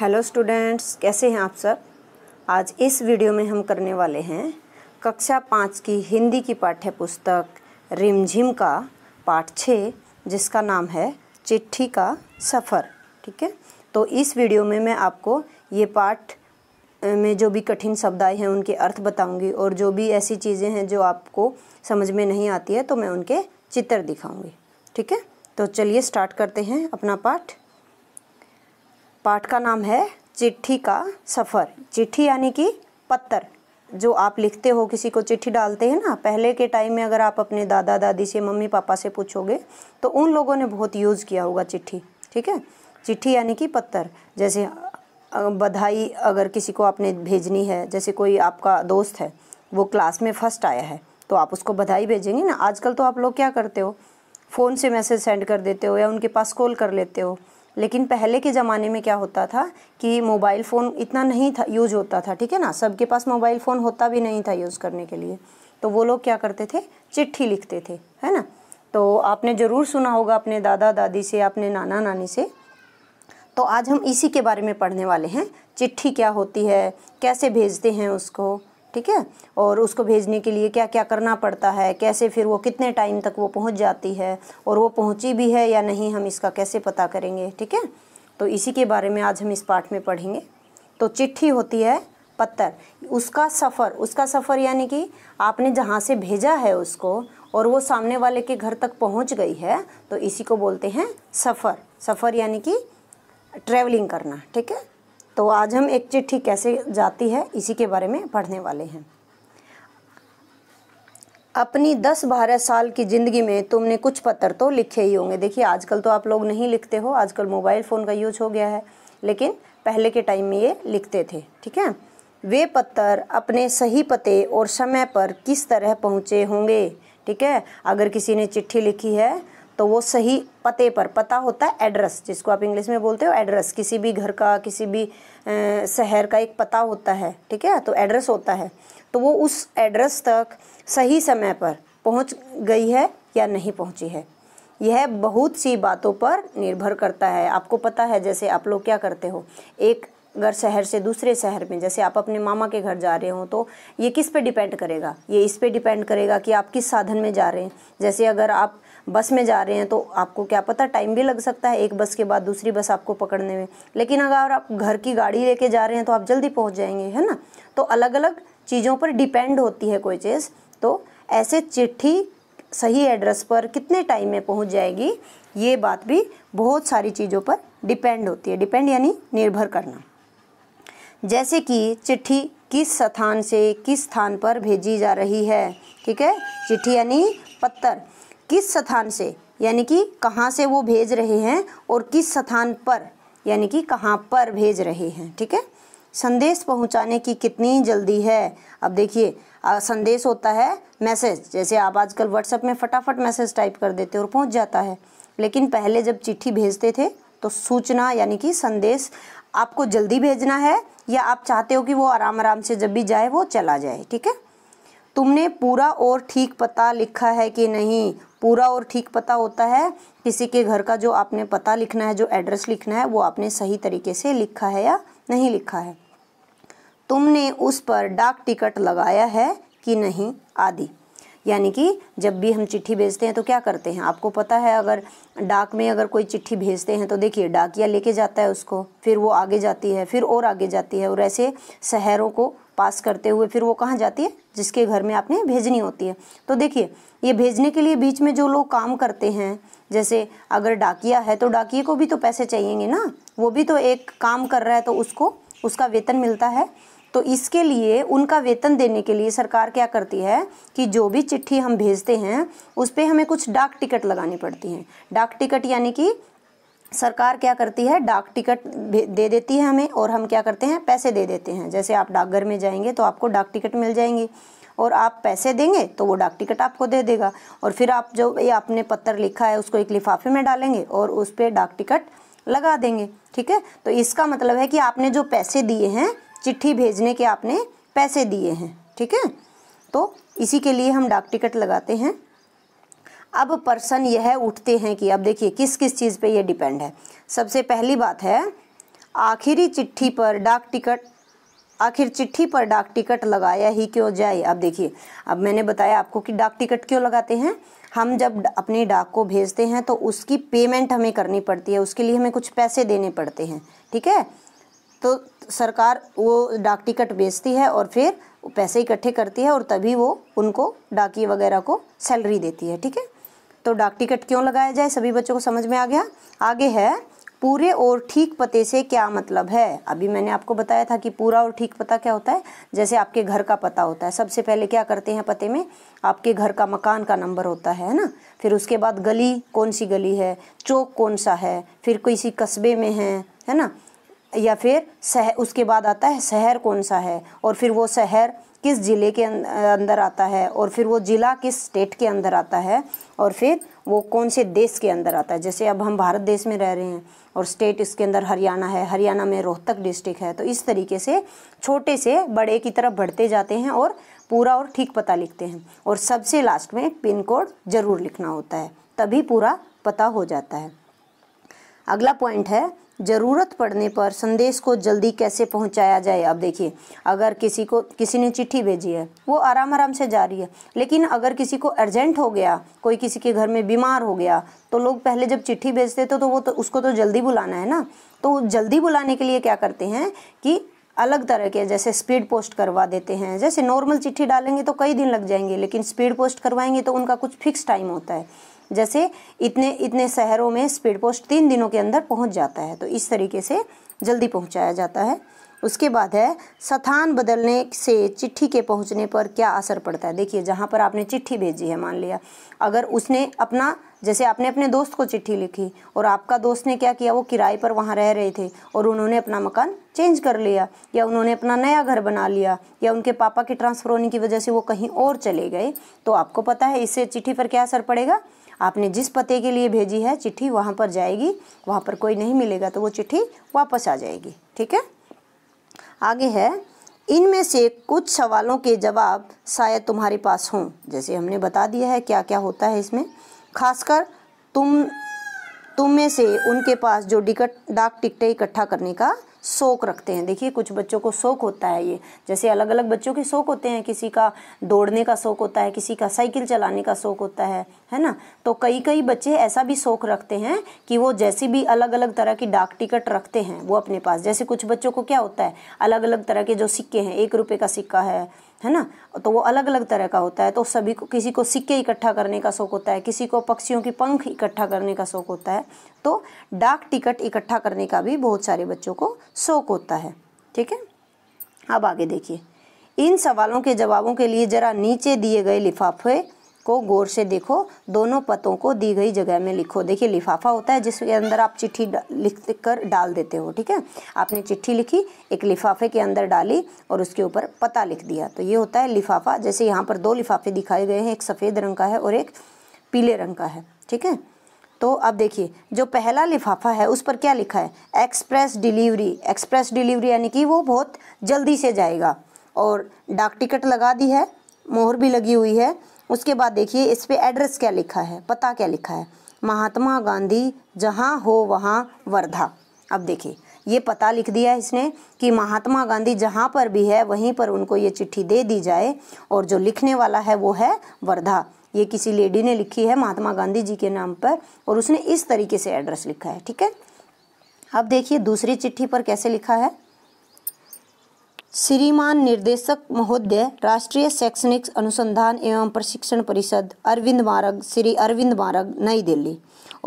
hello students कैसे हैं आप सब आज इस वीडियो में हम करने वाले हैं कक्षा पाँच की हिंदी की पाठ्य पुस्तक रिमझिम का पाठ छः जिसका नाम है चिट्ठी का सफ़र ठीक है तो इस वीडियो में मैं आपको ये पाठ में जो भी कठिन शब्द आए हैं उनके अर्थ बताऊंगी और जो भी ऐसी चीज़ें हैं जो आपको समझ में नहीं आती है तो मैं उनके चित्र दिखाऊँगी ठीक है तो चलिए स्टार्ट करते हैं अपना पाठ पाठ का नाम है चिट्ठी का सफ़र चिट्ठी यानी कि पत्थर जो आप लिखते हो किसी को चिट्ठी डालते हैं ना पहले के टाइम में अगर आप अपने दादा दादी से मम्मी पापा से पूछोगे तो उन लोगों ने बहुत यूज़ किया होगा चिट्ठी ठीक है चिट्ठी यानी कि पत्थर जैसे बधाई अगर किसी को आपने भेजनी है जैसे कोई आपका दोस्त है वो क्लास में फर्स्ट आया है तो आप उसको बधाई भेजेंगे ना आजकल तो आप लोग क्या करते हो फ़ोन से मैसेज सेंड कर देते हो या उनके पास कॉल कर लेते हो लेकिन पहले के ज़माने में क्या होता था कि मोबाइल फ़ोन इतना नहीं था यूज होता था ठीक है ना सबके पास मोबाइल फ़ोन होता भी नहीं था यूज़ करने के लिए तो वो लोग क्या करते थे चिट्ठी लिखते थे है ना तो आपने ज़रूर सुना होगा अपने दादा दादी से अपने नाना नानी से तो आज हम इसी के बारे में पढ़ने वाले हैं चिट्ठी क्या होती है कैसे भेजते हैं उसको ठीक है और उसको भेजने के लिए क्या क्या करना पड़ता है कैसे फिर वो कितने टाइम तक वो पहुंच जाती है और वो पहुंची भी है या नहीं हम इसका कैसे पता करेंगे ठीक है तो इसी के बारे में आज हम इस पाठ में पढ़ेंगे तो चिट्ठी होती है पत्थर उसका सफ़र उसका सफ़र यानी कि आपने जहाँ से भेजा है उसको और वो सामने वाले के घर तक पहुँच गई है तो इसी को बोलते हैं सफ़र सफ़र यानी कि ट्रैवलिंग करना ठीक है तो आज हम एक चिट्ठी कैसे जाती है इसी के बारे में पढ़ने वाले हैं अपनी दस बारह साल की ज़िंदगी में तुमने कुछ पत्र तो लिखे ही होंगे देखिए आजकल तो आप लोग नहीं लिखते हो आजकल मोबाइल फ़ोन का यूज हो गया है लेकिन पहले के टाइम में ये लिखते थे ठीक है वे पत्थर अपने सही पते और समय पर किस तरह पहुँचे होंगे ठीक है अगर किसी ने चिट्ठी लिखी है तो वो सही पते पर पता होता है एड्रेस जिसको आप इंग्लिश में बोलते हो एड्रेस किसी भी घर का किसी भी शहर का एक पता होता है ठीक है तो एड्रेस होता है तो वो उस एड्रेस तक सही समय पर पहुंच गई है या नहीं पहुंची है यह बहुत सी बातों पर निर्भर करता है आपको पता है जैसे आप लोग क्या करते हो एक घर शहर से दूसरे शहर में जैसे आप अपने मामा के घर जा रहे हो तो ये किस पे डिपेंड करेगा ये इस पे डिपेंड करेगा कि आप किस साधन में जा रहे हैं जैसे अगर आप बस में जा रहे हैं तो आपको क्या पता टाइम भी लग सकता है एक बस के बाद दूसरी बस आपको पकड़ने में लेकिन अगर आप घर की गाड़ी लेके जा रहे हैं तो आप जल्दी पहुँच जाएंगे है ना तो अलग अलग चीज़ों पर डिपेंड होती है कोई चीज़ तो ऐसे चिट्ठी सही एड्रेस पर कितने टाइम में पहुँच जाएगी ये बात भी बहुत सारी चीज़ों पर डिपेंड होती है डिपेंड यानी निर्भर करना जैसे कि चिट्ठी किस स्थान से किस स्थान पर भेजी जा रही है ठीक है चिट्ठी यानी पत्थर किस स्थान से यानी कि कहाँ से वो भेज रहे हैं और किस स्थान पर यानी कि कहाँ पर भेज रहे हैं ठीक है संदेश पहुँचाने की कितनी जल्दी है अब देखिए संदेश होता है मैसेज जैसे आप आजकल व्हाट्सएप में फटाफट मैसेज टाइप कर देते और पहुँच जाता है लेकिन पहले जब चिट्ठी भेजते थे तो सूचना यानी कि संदेश आपको जल्दी भेजना है या आप चाहते हो कि वो आराम आराम से जब भी जाए वो चला जाए ठीक है तुमने पूरा और ठीक पता लिखा है कि नहीं पूरा और ठीक पता होता है किसी के घर का जो आपने पता लिखना है जो एड्रेस लिखना है वो आपने सही तरीके से लिखा है या नहीं लिखा है तुमने उस पर डाक टिकट लगाया है कि नहीं आदि यानी कि जब भी हम चिट्ठी भेजते हैं तो क्या करते हैं आपको पता है अगर डाक में अगर कोई चिट्ठी भेजते हैं तो देखिए डाकिया लेके जाता है उसको फिर वो आगे जाती है फिर और आगे जाती है और ऐसे शहरों को पास करते हुए फिर वो कहाँ जाती है जिसके घर में आपने भेजनी होती है तो देखिए ये भेजने के लिए बीच में जो लोग काम करते हैं जैसे अगर डाकिया है तो डाकिए को भी तो पैसे चाहिएंगे ना वो भी तो एक काम कर रहा है तो उसको उसका वेतन मिलता है तो इसके लिए उनका वेतन देने के लिए सरकार क्या करती है कि जो भी चिट्ठी हम भेजते हैं उस पर हमें कुछ डाक टिकट लगानी पड़ती हैं डाक टिकट यानी कि सरकार क्या करती है डाक टिकट दे देती है हमें और हम क्या करते हैं पैसे दे देते हैं जैसे आप डाकघर में जाएंगे तो आपको डाक टिकट मिल जाएंगी और आप पैसे देंगे तो वो डाक टिकट आपको दे देगा और फिर आप जो ये आपने पत्र लिखा है उसको एक लिफाफे में डालेंगे और उस पर डाक टिकट लगा देंगे ठीक है तो इसका मतलब है कि आपने जो पैसे दिए हैं चिट्ठी भेजने के आपने पैसे दिए हैं ठीक है तो इसी के लिए हम डाक टिकट लगाते हैं अब पर्सन यह उठते हैं कि अब देखिए किस किस चीज़ पे ये डिपेंड है सबसे पहली बात है आखिरी चिट्ठी पर डाक टिकट आखिर चिट्ठी पर डाक टिकट लगाया ही क्यों जाए अब देखिए अब मैंने बताया आपको कि डाक टिकट क्यों लगाते हैं हम जब अपने डाक को भेजते हैं तो उसकी पेमेंट हमें करनी पड़ती है उसके लिए हमें कुछ पैसे देने पड़ते हैं ठीक है तो सरकार वो डाक टिकट बेचती है और फिर पैसे इकट्ठे करती है और तभी वो उनको डाकी वगैरह को सैलरी देती है ठीक है तो डाक टिकट क्यों लगाया जाए सभी बच्चों को समझ में आ गया आगे है पूरे और ठीक पते से क्या मतलब है अभी मैंने आपको बताया था कि पूरा और ठीक पता क्या होता है जैसे आपके घर का पता होता है सबसे पहले क्या करते हैं पते में आपके घर का मकान का नंबर होता है ना फिर उसके बाद गली कौन सी गली है चौक कौन सा है फिर किसी कस्बे में है है ना या फिर शहर उसके बाद आता है शहर कौन सा है और फिर वो शहर किस ज़िले के अं-, अंदर आता है और फिर वो ज़िला किस स्टेट के अंदर आता है और फिर वो कौन से देश के अंदर आता है जैसे अब हम भारत देश में रह रहे हैं और स्टेट इसके अंदर हरियाणा है हरियाणा में रोहतक डिस्ट्रिक्ट है तो इस तरीके से छोटे से बड़े की तरफ बढ़ते जाते हैं और पूरा और ठीक पता लिखते हैं और सबसे लास्ट में पिन कोड ज़रूर लिखना होता है तभी पूरा पता हो जाता है अगला पॉइंट है ज़रूरत पड़ने पर संदेश को जल्दी कैसे पहुंचाया जाए आप देखिए अगर किसी को किसी ने चिट्ठी भेजी है वो आराम आराम से जा रही है लेकिन अगर किसी को अर्जेंट हो गया कोई किसी के घर में बीमार हो गया तो लोग पहले जब चिट्ठी भेजते थे तो, तो वो तो उसको तो जल्दी बुलाना है ना तो जल्दी बुलाने के लिए क्या करते हैं कि अलग तरह के जैसे स्पीड पोस्ट करवा देते हैं जैसे नॉर्मल चिट्ठी डालेंगे तो कई दिन लग जाएंगे लेकिन स्पीड पोस्ट करवाएंगे तो उनका कुछ फिक्स टाइम होता है जैसे इतने इतने शहरों में स्पीड पोस्ट तीन दिनों के अंदर पहुंच जाता है तो इस तरीके से जल्दी पहुंचाया जाता है उसके बाद है स्थान बदलने से चिट्ठी के पहुंचने पर क्या असर पड़ता है देखिए जहाँ पर आपने चिट्ठी भेजी है मान लिया अगर उसने अपना जैसे आपने अपने दोस्त को चिट्ठी लिखी और आपका दोस्त ने क्या किया वो किराए पर वहाँ रह रहे थे और उन्होंने अपना मकान चेंज कर लिया या उन्होंने अपना नया घर बना लिया या उनके पापा के ट्रांसफ़र होने की वजह से वो कहीं और चले गए तो आपको पता है इससे चिट्ठी पर क्या असर पड़ेगा आपने जिस पते के लिए भेजी है चिट्ठी वहाँ पर जाएगी वहाँ पर कोई नहीं मिलेगा तो वो चिट्ठी वापस आ जाएगी ठीक है आगे है इनमें से कुछ सवालों के जवाब शायद तुम्हारे पास हों जैसे हमने बता दिया है क्या क्या होता है इसमें खासकर तुम तुम में से उनके पास जो टिकट डाक टिकटें इकट्ठा करने का शौक रखते हैं देखिए कुछ बच्चों को शौक होता है ये जैसे अलग अलग बच्चों के शौक होते हैं किसी का दौड़ने का शौक होता है किसी का साइकिल चलाने का शौक होता है है ना तो कई कई बच्चे ऐसा भी शौक रखते हैं कि वो जैसे भी अलग अलग तरह की डाक टिकट रखते हैं वो अपने पास जैसे कुछ बच्चों को क्या होता है अलग अलग तरह के जो सिक्के हैं एक रुपये का सिक्का है है ना तो वो अलग अलग तरह का होता है तो सभी को किसी को सिक्के इकट्ठा करने का शौक़ होता है किसी को पक्षियों की पंख इकट्ठा करने का शौक़ होता है तो डाक टिकट इकट्ठा करने का भी बहुत सारे बच्चों को शौक़ होता है ठीक है अब आगे देखिए इन सवालों के जवाबों के लिए ज़रा नीचे दिए गए लिफाफे को गौर से देखो दोनों पतों को दी गई जगह में लिखो देखिए लिफाफा होता है जिसके अंदर आप चिट्ठी लिख कर डाल देते हो ठीक है आपने चिट्ठी लिखी एक लिफाफे के अंदर डाली और उसके ऊपर पता लिख दिया तो ये होता है लिफाफा जैसे यहाँ पर दो लिफाफे दिखाए गए हैं एक सफ़ेद रंग का है और एक पीले रंग का है ठीक है तो अब देखिए जो पहला लिफाफा है उस पर क्या लिखा है एक्सप्रेस डिलीवरी एक्सप्रेस डिलीवरी यानी कि वो बहुत जल्दी से जाएगा और डाक टिकट लगा दी है मोहर भी लगी हुई है उसके बाद देखिए इस पर एड्रेस क्या लिखा है पता क्या लिखा है महात्मा गांधी जहाँ हो वहाँ वर्धा अब देखिए ये पता लिख दिया है इसने कि महात्मा गांधी जहाँ पर भी है वहीं पर उनको ये चिट्ठी दे दी जाए और जो लिखने वाला है वो है वर्धा ये किसी लेडी ने लिखी है महात्मा गांधी जी के नाम पर और उसने इस तरीके से एड्रेस लिखा है ठीक है अब देखिए दूसरी चिट्ठी पर कैसे लिखा है श्रीमान निर्देशक महोदय राष्ट्रीय शैक्षणिक अनुसंधान एवं प्रशिक्षण परिषद अरविंद मार्ग श्री अरविंद मार्ग नई दिल्ली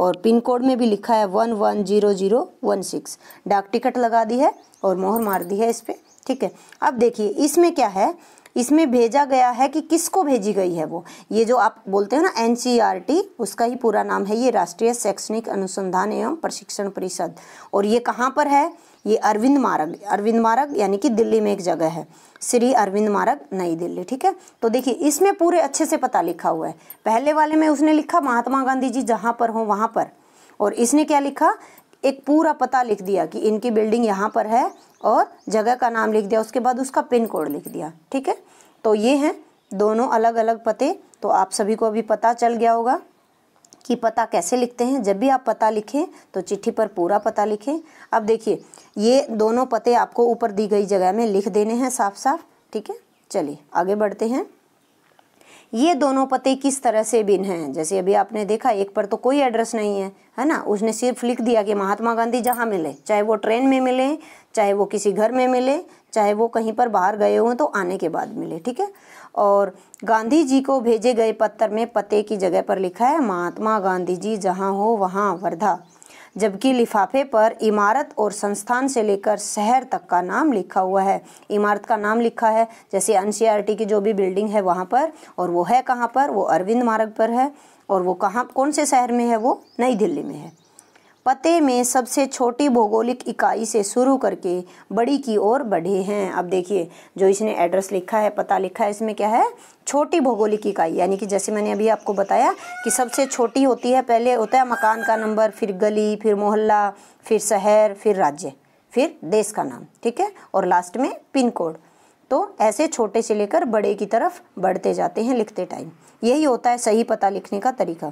और पिन कोड में भी लिखा है one one zero zero one six डाक टिकट लगा दी है और मोहर मार दी है इस पर ठीक है अब देखिए इसमें क्या है इसमें भेजा गया है कि किसको भेजी गई है वो ये जो आप बोलते हैं ना एन उसका ही पूरा नाम है ये राष्ट्रीय शैक्षणिक अनुसंधान एवं प्रशिक्षण परिषद और ये कहाँ पर है ये अरविंद मार्ग अरविंद मार्ग यानी कि दिल्ली में एक जगह है श्री अरविंद मार्ग नई दिल्ली ठीक है तो देखिए इसमें पूरे अच्छे से पता लिखा हुआ है पहले वाले में उसने लिखा महात्मा गांधी जी जहाँ पर हों वहाँ पर और इसने क्या लिखा एक पूरा पता लिख दिया कि इनकी बिल्डिंग यहाँ पर है और जगह का नाम लिख दिया उसके बाद उसका पिन कोड लिख दिया ठीक है तो ये हैं दोनों अलग अलग पते तो आप सभी को अभी पता चल गया होगा कि पता कैसे लिखते हैं जब भी आप पता लिखें तो चिट्ठी पर पूरा पता लिखें अब देखिए ये दोनों पते आपको ऊपर दी गई जगह में लिख देने हैं साफ साफ ठीक है चलिए आगे बढ़ते हैं ये दोनों पते किस तरह से भिन्न हैं जैसे अभी आपने देखा एक पर तो कोई एड्रेस नहीं है है ना उसने सिर्फ लिख दिया कि महात्मा गांधी जहाँ मिले चाहे वो ट्रेन में मिले चाहे वो किसी घर में मिले चाहे वो कहीं पर बाहर गए हों तो आने के बाद मिले ठीक है और गांधी जी को भेजे गए पत्र में पते की जगह पर लिखा है महात्मा गांधी जी जहाँ हो वहाँ वर्धा जबकि लिफाफे पर इमारत और संस्थान से लेकर शहर तक का नाम लिखा हुआ है इमारत का नाम लिखा है जैसे एन की जो भी बिल्डिंग है वहाँ पर और वो है कहाँ पर वो अरविंद मार्ग पर है और वो कहाँ कौन से शहर में है वो नई दिल्ली में है पते में सबसे छोटी भौगोलिक इकाई से शुरू करके बड़ी की ओर बढ़े हैं अब देखिए जो इसने एड्रेस लिखा है पता लिखा है इसमें क्या है छोटी भौगोलिक इकाई यानी कि जैसे मैंने अभी आपको बताया कि सबसे छोटी होती है पहले होता है मकान का नंबर फिर गली फिर मोहल्ला फिर शहर फिर राज्य फिर देश का नाम ठीक है और लास्ट में पिन कोड तो ऐसे छोटे से लेकर बड़े की तरफ बढ़ते जाते हैं लिखते टाइम यही होता है सही पता लिखने का तरीका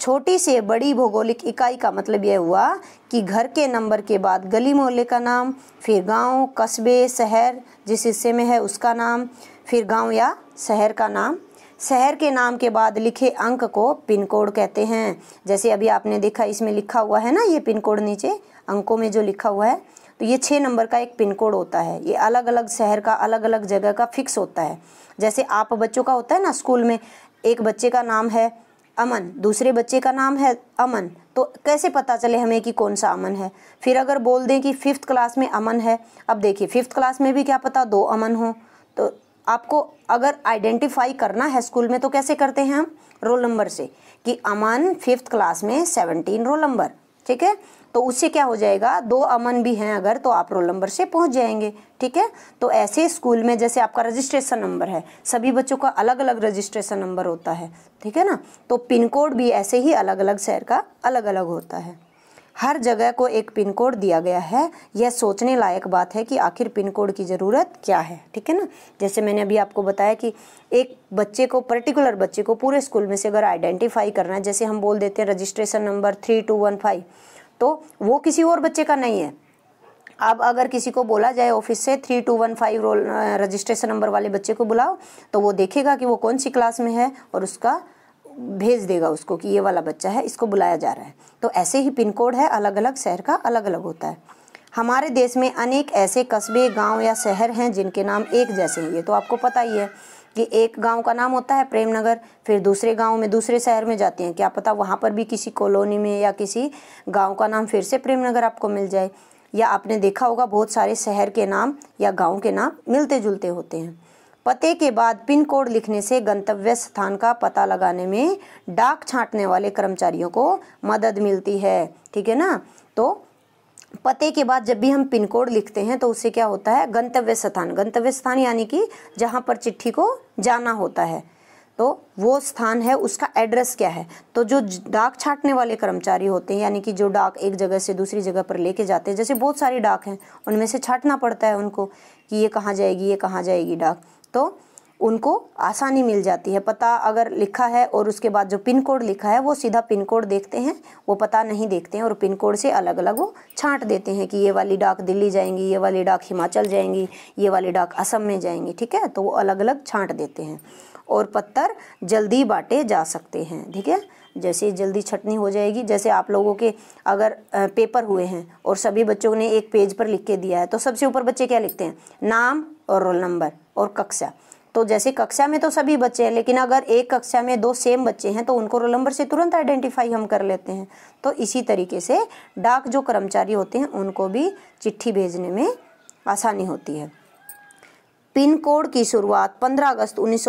छोटी से बड़ी भौगोलिक इकाई का मतलब यह हुआ कि घर के नंबर के बाद गली मोहल्ले का नाम फिर गांव कस्बे शहर जिस हिस्से में है उसका नाम फिर गांव या शहर का नाम शहर के नाम के बाद लिखे अंक को पिन कोड कहते हैं जैसे अभी आपने देखा इसमें लिखा हुआ है ना ये पिन कोड नीचे अंकों में जो लिखा हुआ है तो ये छः नंबर का एक पिन कोड होता है ये अलग अलग शहर का अलग अलग जगह का फिक्स होता है जैसे आप बच्चों का होता है ना स्कूल में एक बच्चे का नाम है अमन दूसरे बच्चे का नाम है अमन तो कैसे पता चले हमें कि कौन सा अमन है फिर अगर बोल दें कि फिफ्थ क्लास में अमन है अब देखिए फिफ्थ क्लास में भी क्या पता दो अमन हो तो आपको अगर आइडेंटिफाई करना है स्कूल में तो कैसे करते हैं हम रोल नंबर से कि अमन फिफ्थ क्लास में सेवनटीन रोल नंबर ठीक है तो उससे क्या हो जाएगा दो अमन भी हैं अगर तो आप रोल नंबर से पहुंच जाएंगे ठीक है तो ऐसे स्कूल में जैसे आपका रजिस्ट्रेशन नंबर है सभी बच्चों का अलग अलग रजिस्ट्रेशन नंबर होता है ठीक है ना तो पिन कोड भी ऐसे ही अलग अलग शहर का अलग अलग होता है हर जगह को एक पिन कोड दिया गया है यह सोचने लायक बात है कि आखिर पिन कोड की ज़रूरत क्या है ठीक है ना जैसे मैंने अभी आपको बताया कि एक बच्चे को पर्टिकुलर बच्चे को पूरे स्कूल में से अगर आइडेंटिफाई करना है जैसे हम बोल देते हैं registration number three two one five तो वो किसी और बच्चे का नहीं है अब अगर किसी को बोला जाए ऑफिस से three two one five roll registration number वाले बच्चे को बुलाओ तो वो देखेगा कि वो कौन सी क्लास में है और उसका भेज देगा उसको कि ये वाला बच्चा है इसको बुलाया जा रहा है तो ऐसे ही पिन कोड है अलग अलग शहर का अलग अलग होता है हमारे देश में अनेक ऐसे कस्बे गांव या शहर हैं जिनके नाम एक जैसे हैं ये तो आपको पता ही है कि एक गांव का नाम होता है प्रेमनगर फिर दूसरे गांव में दूसरे शहर में जाते हैं क्या पता वहाँ पर भी किसी कॉलोनी में या किसी गांव का नाम फिर से प्रेमनगर आपको मिल जाए या आपने देखा होगा बहुत सारे शहर के नाम या गाँव के नाम मिलते जुलते होते हैं पते के बाद पिन कोड लिखने से गंतव्य स्थान का पता लगाने में डाक छांटने वाले कर्मचारियों को मदद मिलती है ठीक है ना तो पते के बाद जब भी हम पिन कोड लिखते हैं तो उससे क्या होता है गंतव्य स्थान गंतव्य स्थान यानी कि जहाँ पर चिट्ठी को जाना होता है तो वो स्थान है उसका एड्रेस क्या है तो जो डाक छाटने वाले कर्मचारी होते हैं यानी कि जो डाक एक जगह से दूसरी जगह पर लेके जाते हैं जैसे बहुत सारे डाक हैं उनमें से छाटना पड़ता है उनको कि ये कहाँ जाएगी ये कहाँ जाएगी डाक तो उनको आसानी मिल जाती है पता अगर लिखा है और उसके बाद जो पिन कोड लिखा है वो सीधा पिन कोड देखते हैं वो पता नहीं देखते हैं और पिन कोड से अलग अलग वो छांट देते हैं कि ये वाली डाक दिल्ली जाएंगी ये वाली डाक हिमाचल जाएंगी ये वाली डाक असम में जाएंगी ठीक है तो वो अलग अलग छांट देते हैं और पत्थर जल्दी बांटे जा सकते हैं ठीक है जैसे जल्दी छटनी हो जाएगी जैसे आप लोगों के अगर पेपर हुए हैं और सभी बच्चों ने एक पेज पर लिख के दिया है तो सबसे ऊपर बच्चे क्या लिखते हैं नाम और रोल नंबर और कक्षा तो जैसे कक्षा में तो सभी बच्चे हैं लेकिन अगर एक कक्षा में दो सेम बच्चे हैं तो उनको रोल नंबर से तुरंत आइडेंटिफाई हम कर लेते हैं तो इसी तरीके से डाक जो कर्मचारी होते हैं उनको भी चिट्ठी भेजने में आसानी होती है पिन कोड की शुरुआत 15 अगस्त उन्नीस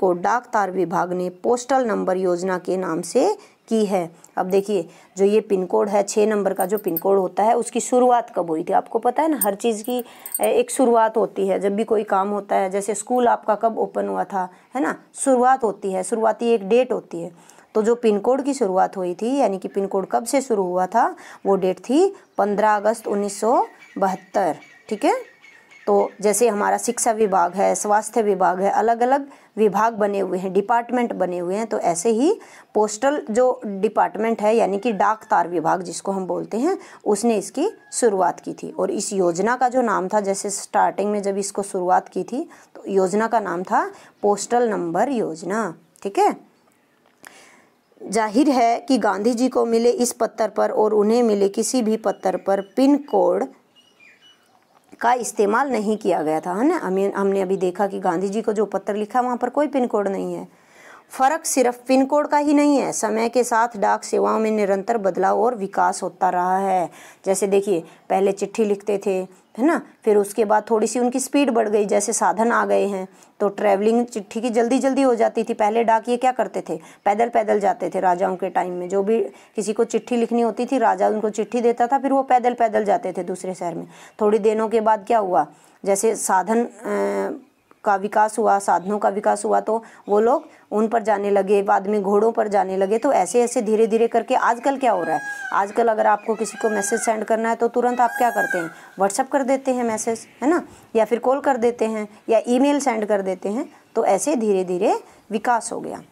को डाक तार विभाग ने पोस्टल नंबर योजना के नाम से की है अब देखिए जो ये पिन कोड है छः नंबर का जो पिन कोड होता है उसकी शुरुआत कब हुई थी आपको पता है ना हर चीज़ की एक शुरुआत होती है जब भी कोई काम होता है जैसे स्कूल आपका कब ओपन हुआ था है ना शुरुआत होती है शुरुआती एक डेट होती है तो जो पिन कोड की शुरुआत हुई थी यानी कि पिन कोड कब से शुरू हुआ था वो डेट थी पंद्रह अगस्त उन्नीस ठीक है तो जैसे हमारा शिक्षा विभाग है स्वास्थ्य विभाग है अलग अलग विभाग बने हुए हैं डिपार्टमेंट बने हुए हैं तो ऐसे ही पोस्टल जो डिपार्टमेंट है यानी कि डाक तार विभाग जिसको हम बोलते हैं उसने इसकी शुरुआत की थी और इस योजना का जो नाम था जैसे स्टार्टिंग में जब इसको शुरुआत की थी तो योजना का नाम था पोस्टल नंबर योजना ठीक है जाहिर है कि गांधी जी को मिले इस पत्थर पर और उन्हें मिले किसी भी पत्थर पर पिन कोड का इस्तेमाल नहीं किया गया था है ना हमने अभी देखा कि गांधी जी को जो पत्र लिखा है वहाँ पर कोई पिन कोड नहीं है फ़र्क सिर्फ पिन कोड का ही नहीं है समय के साथ डाक सेवाओं में निरंतर बदलाव और विकास होता रहा है जैसे देखिए पहले चिट्ठी लिखते थे है ना फिर उसके बाद थोड़ी सी उनकी स्पीड बढ़ गई जैसे साधन आ गए हैं तो ट्रैवलिंग चिट्ठी की जल्दी जल्दी हो जाती थी पहले डाक ये क्या करते थे पैदल पैदल जाते थे राजाओं के टाइम में जो भी किसी को चिट्ठी लिखनी होती थी राजा उनको चिट्ठी देता था फिर वो पैदल पैदल जाते थे दूसरे शहर में थोड़ी दिनों के बाद क्या हुआ जैसे साधन का विकास हुआ साधनों का विकास हुआ तो वो लोग उन पर जाने लगे बाद में घोड़ों पर जाने लगे तो ऐसे ऐसे धीरे धीरे करके आजकल क्या हो रहा है आजकल अगर आपको किसी को मैसेज सेंड करना है तो तुरंत आप क्या करते हैं व्हाट्सअप कर देते हैं मैसेज है ना या फिर कॉल कर देते हैं या ईमेल सेंड कर देते हैं तो ऐसे धीरे धीरे विकास हो गया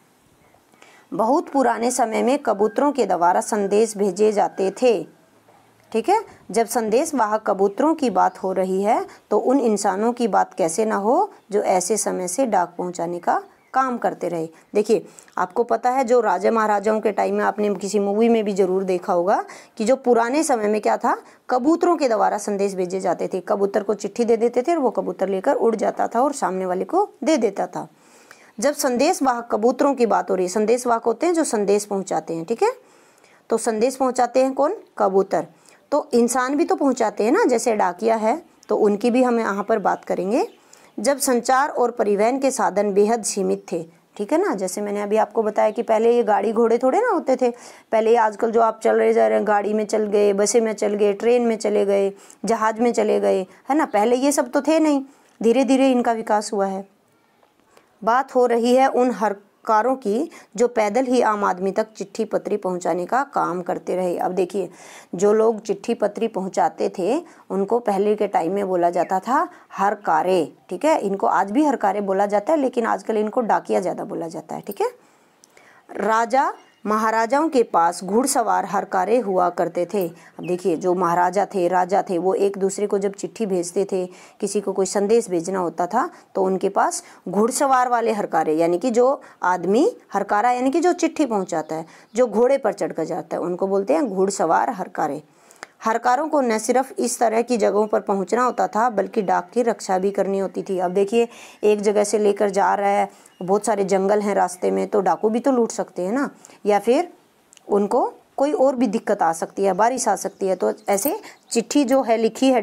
बहुत पुराने समय में कबूतरों के द्वारा संदेश भेजे जाते थे ठीक है जब संदेश वाहक कबूतरों की बात हो रही है तो उन इंसानों की बात कैसे ना हो जो ऐसे समय से डाक पहुंचाने का काम करते रहे देखिए आपको पता है जो राजा महाराजाओं के टाइम में आपने किसी मूवी में भी ज़रूर देखा होगा कि जो पुराने समय में क्या था कबूतरों के द्वारा संदेश भेजे जाते थे कबूतर को चिट्ठी दे देते थे और वो कबूतर लेकर उड़ जाता था और सामने वाले को दे देता था जब संदेश वाहक कबूतरों की बात हो रही है संदेश वाहक होते हैं जो संदेश पहुँचाते हैं ठीक है तो संदेश पहुँचाते हैं कौन कबूतर तो इंसान भी तो पहुंचाते हैं ना जैसे डाकिया है तो उनकी भी हम यहाँ पर बात करेंगे जब संचार और परिवहन के साधन बेहद सीमित थे ठीक है ना जैसे मैंने अभी आपको बताया कि पहले ये गाड़ी घोड़े थोड़े ना होते थे पहले आजकल जो आप चल रहे जा रहे हैं गाड़ी में चल गए बसे में चल गए ट्रेन में चले गए जहाज़ में चले गए है ना पहले ये सब तो थे नहीं धीरे धीरे इनका विकास हुआ है बात हो रही है उन हर पत्रकारों की जो पैदल ही आम आदमी तक चिट्ठी पत्री पहुंचाने का काम करते रहे अब देखिए जो लोग चिट्ठी पत्री पहुंचाते थे उनको पहले के टाइम में बोला जाता था हर कारे ठीक है इनको आज भी हर कारे बोला जाता है लेकिन आजकल इनको डाकिया ज़्यादा बोला जाता है ठीक है राजा महाराजाओं के पास घुड़सवार हर कार्य हुआ करते थे अब देखिए जो महाराजा थे राजा थे वो एक दूसरे को जब चिट्ठी भेजते थे किसी को कोई संदेश भेजना होता था तो उनके पास घुड़सवार वाले हरकारे यानी कि जो आदमी हरकारा यानी कि जो चिट्ठी पहुंचाता है जो घोड़े पर चढ़कर जाता है उनको बोलते हैं घुड़सवार हरकारे हरकारों को न सिर्फ इस तरह की जगहों पर पहुंचना होता था बल्कि डाक की रक्षा भी करनी होती थी अब देखिए एक जगह से लेकर जा रहा है बहुत सारे जंगल हैं रास्ते में तो डाकू भी तो लूट सकते हैं ना या फिर उनको कोई और भी दिक्कत आ सकती है बारिश आ सकती है तो ऐसे चिट्ठी जो है लिखी है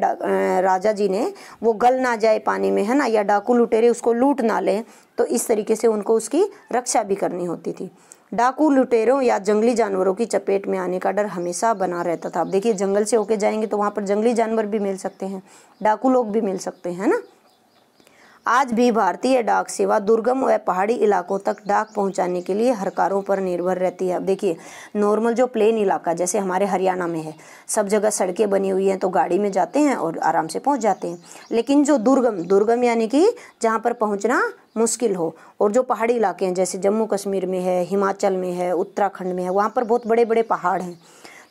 राजा जी ने वो गल ना जाए पानी में है ना या डाकू लुटेरे उसको लूट ना लें तो इस तरीके से उनको उसकी रक्षा भी करनी होती थी डाकू लुटेरों या जंगली जानवरों की चपेट में आने का डर हमेशा बना रहता था आप देखिए जंगल से होके जाएंगे तो वहाँ पर जंगली जानवर भी मिल सकते हैं डाकू लोग भी मिल सकते हैं ना आज भी भारतीय डाक सेवा दुर्गम व पहाड़ी इलाकों तक डाक पहुंचाने के लिए हर कारों पर निर्भर रहती है अब देखिए नॉर्मल जो प्लेन इलाका जैसे हमारे हरियाणा में है सब जगह सड़कें बनी हुई हैं तो गाड़ी में जाते हैं और आराम से पहुँच जाते हैं लेकिन जो दुर्गम दुर्गम यानी कि जहाँ पर पहुँचना मुश्किल हो और जो पहाड़ी इलाके हैं जैसे जम्मू कश्मीर में है हिमाचल में है उत्तराखंड में है वहाँ पर बहुत बड़े बड़े पहाड़ हैं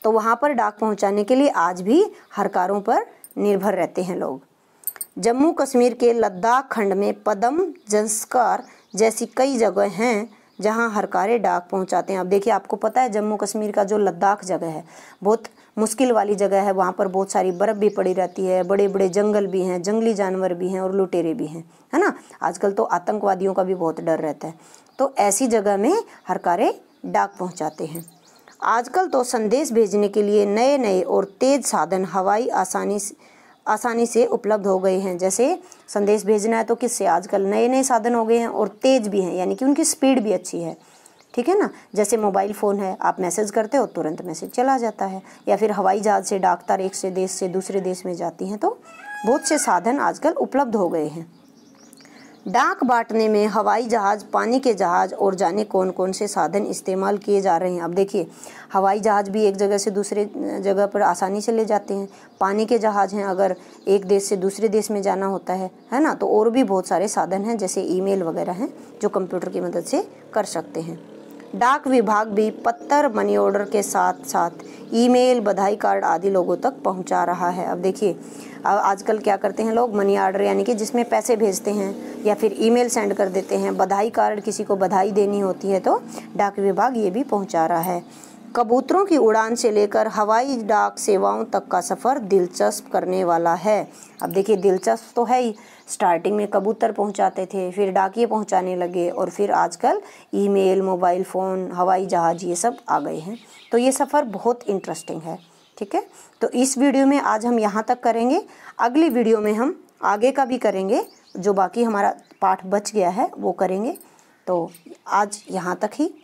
तो वहाँ पर डाक पहुँचाने के लिए आज भी हर कारों पर निर्भर रहते हैं लोग जम्मू कश्मीर के लद्दाख खंड में पदम जंस्कार जैसी कई जगह हैं जहां हरकारे डाक पहुंचाते हैं अब देखिए आपको पता है जम्मू कश्मीर का जो लद्दाख जगह है बहुत मुश्किल वाली जगह है वहाँ पर बहुत सारी बर्फ़ भी पड़ी रहती है बड़े बड़े जंगल भी हैं जंगली जानवर भी हैं और लुटेरे भी हैं है ना आजकल तो आतंकवादियों का भी बहुत डर रहता है तो ऐसी जगह में हरकारे डाक पहुँचाते हैं आजकल तो संदेश भेजने के लिए नए नए और तेज़ साधन हवाई आसानी से आसानी से उपलब्ध हो गए हैं जैसे संदेश भेजना है तो किससे आजकल नए नए साधन हो गए हैं और तेज़ भी हैं यानी कि उनकी स्पीड भी अच्छी है ठीक है ना जैसे मोबाइल फ़ोन है आप मैसेज करते हो तुरंत मैसेज चला जाता है या फिर हवाई जहाज़ से डाक तार एक से देश से दूसरे देश में जाती हैं तो बहुत से साधन आजकल उपलब्ध हो गए हैं डाक बांटने में हवाई जहाज़ पानी के जहाज़ और जाने कौन कौन से साधन इस्तेमाल किए जा रहे हैं अब देखिए हवाई जहाज़ भी एक जगह से दूसरे जगह पर आसानी से ले जाते हैं पानी के जहाज़ हैं अगर एक देश से दूसरे देश में जाना होता है है ना तो और भी बहुत सारे साधन हैं जैसे ईमेल वगैरह हैं जो कंप्यूटर की मदद से कर सकते हैं डाक विभाग भी पत्थर मनी ऑर्डर के साथ साथ ईमेल बधाई कार्ड आदि लोगों तक पहुंचा रहा है अब देखिए आजकल क्या करते हैं लोग मनी आर्डर यानी कि जिसमें पैसे भेजते हैं या फिर ईमेल सेंड कर देते हैं बधाई कार्ड किसी को बधाई देनी होती है तो डाक विभाग ये भी पहुंचा रहा है कबूतरों की उड़ान से लेकर हवाई डाक सेवाओं तक का सफ़र दिलचस्प करने वाला है अब देखिए दिलचस्प तो है ही स्टार्टिंग में कबूतर पहुंचाते थे फिर डाकिए पहुंचाने लगे और फिर आजकल ईमेल मोबाइल फ़ोन हवाई जहाज़ ये सब आ गए हैं तो ये सफ़र बहुत इंटरेस्टिंग है ठीक है तो इस वीडियो में आज हम यहाँ तक करेंगे अगली वीडियो में हम आगे का भी करेंगे जो बाकी हमारा पाठ बच गया है वो करेंगे तो आज यहाँ तक ही